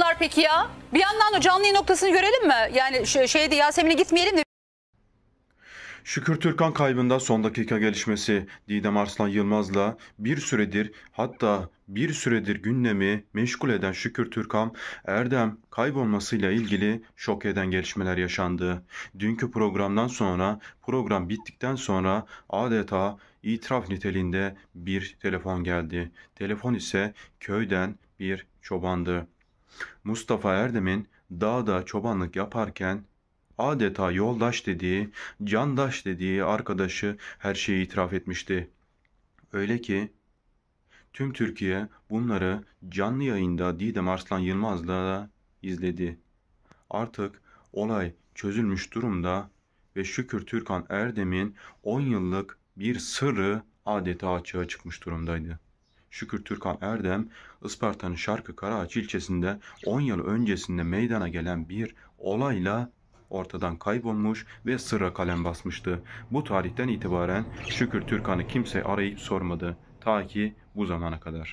konular peki ya? Bir yandan o canlı noktasını görelim mi? Yani şeydi Yasemin'e gitmeyelim de. Şükür Türkan kaybında son dakika gelişmesi Didem Arslan Yılmaz'la bir süredir hatta bir süredir gündemi meşgul eden Şükür Türkan, Erdem kaybolmasıyla ilgili şok eden gelişmeler yaşandı. Dünkü programdan sonra, program bittikten sonra adeta itiraf niteliğinde bir telefon geldi. Telefon ise köyden bir çobandı. Mustafa Erdem'in dağda çobanlık yaparken adeta yoldaş dediği, candaş dediği arkadaşı her şeyi itiraf etmişti. Öyle ki tüm Türkiye bunları canlı yayında Didem Arslan Yılmaz'la da izledi. Artık olay çözülmüş durumda ve Şükür Türkan Erdem'in 10 yıllık bir sırrı adeta açığa çıkmış durumdaydı. Şükür Türkan Erdem, Isparta'nın Şarkı Karaağaç ilçesinde 10 yıl öncesinde meydana gelen bir olayla ortadan kaybolmuş ve sıra kalem basmıştı. Bu tarihten itibaren Şükür Türkan'ı kimse arayıp sormadı. Ta ki bu zamana kadar.